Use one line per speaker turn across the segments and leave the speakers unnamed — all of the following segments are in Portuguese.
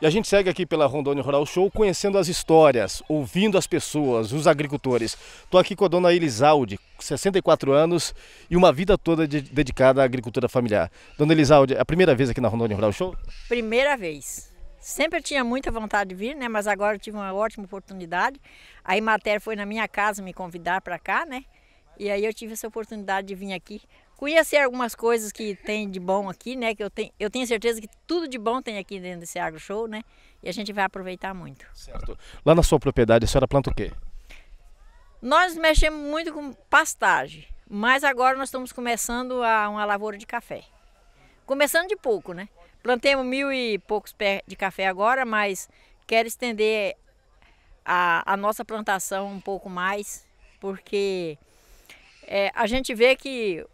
E a gente segue aqui pela Rondônia Rural Show conhecendo as histórias, ouvindo as pessoas, os agricultores. Estou aqui com a dona Elisalde, 64 anos e uma vida toda de, dedicada à agricultura familiar. Dona Elisalde, é a primeira vez aqui na Rondônia Rural Show?
Primeira vez. Sempre tinha muita vontade de vir, né? Mas agora eu tive uma ótima oportunidade. A Imater foi na minha casa me convidar para cá, né? E aí eu tive essa oportunidade de vir aqui conhecer assim algumas coisas que tem de bom aqui, né? Que eu tenho, eu tenho certeza que tudo de bom tem aqui dentro desse agro show, né? E a gente vai aproveitar muito. Certo.
Lá na sua propriedade, a senhora planta o quê?
Nós mexemos muito com pastagem, mas agora nós estamos começando a uma lavoura de café. Começando de pouco, né? Plantemos mil e poucos pés de café agora, mas quero estender a, a nossa plantação um pouco mais, porque é, a gente vê que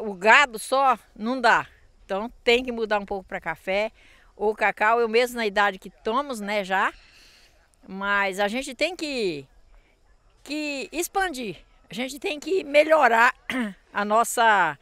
o gado só não dá. Então tem que mudar um pouco para café ou cacau. Eu mesmo na idade que estamos, né, já. Mas a gente tem que, que expandir. A gente tem que melhorar a nossa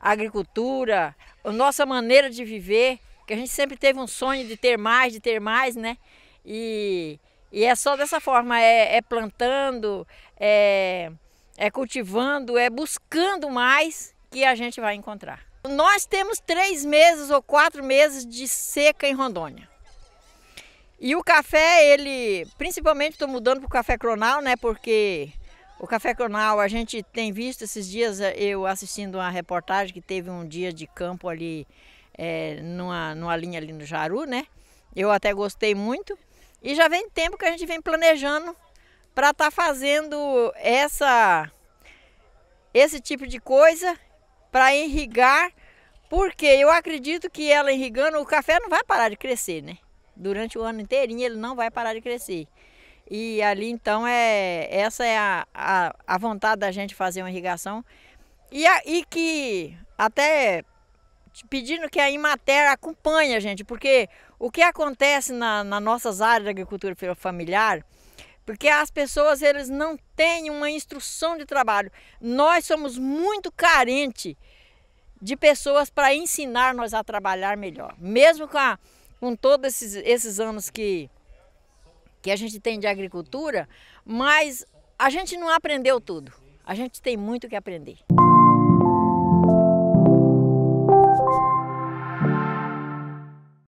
agricultura, a nossa maneira de viver, que a gente sempre teve um sonho de ter mais, de ter mais, né? E, e é só dessa forma, é, é plantando, é, é cultivando, é buscando mais que a gente vai encontrar. Nós temos três meses ou quatro meses de seca em Rondônia. E o café, ele, principalmente estou mudando para o café cronal, né? Porque o café cronal, a gente tem visto esses dias, eh, eu assistindo uma reportagem que teve um dia de campo ali, é, numa, numa linha ali no Jaru, né? Eu até gostei muito. E já vem tempo que a gente vem planejando para estar tá fazendo essa, esse tipo de coisa para irrigar, porque eu acredito que ela irrigando, o café não vai parar de crescer, né? Durante o ano inteirinho ele não vai parar de crescer. E ali então é essa é a, a, a vontade da gente fazer uma irrigação. E, a, e que até pedindo que a Imater acompanhe a gente, porque o que acontece na, nas nossas áreas da agricultura familiar porque as pessoas eles não têm uma instrução de trabalho. Nós somos muito carentes de pessoas para ensinar nós a trabalhar melhor. Mesmo com, a, com todos esses, esses anos que, que a gente tem de agricultura, mas a gente não aprendeu tudo. A gente tem muito que aprender.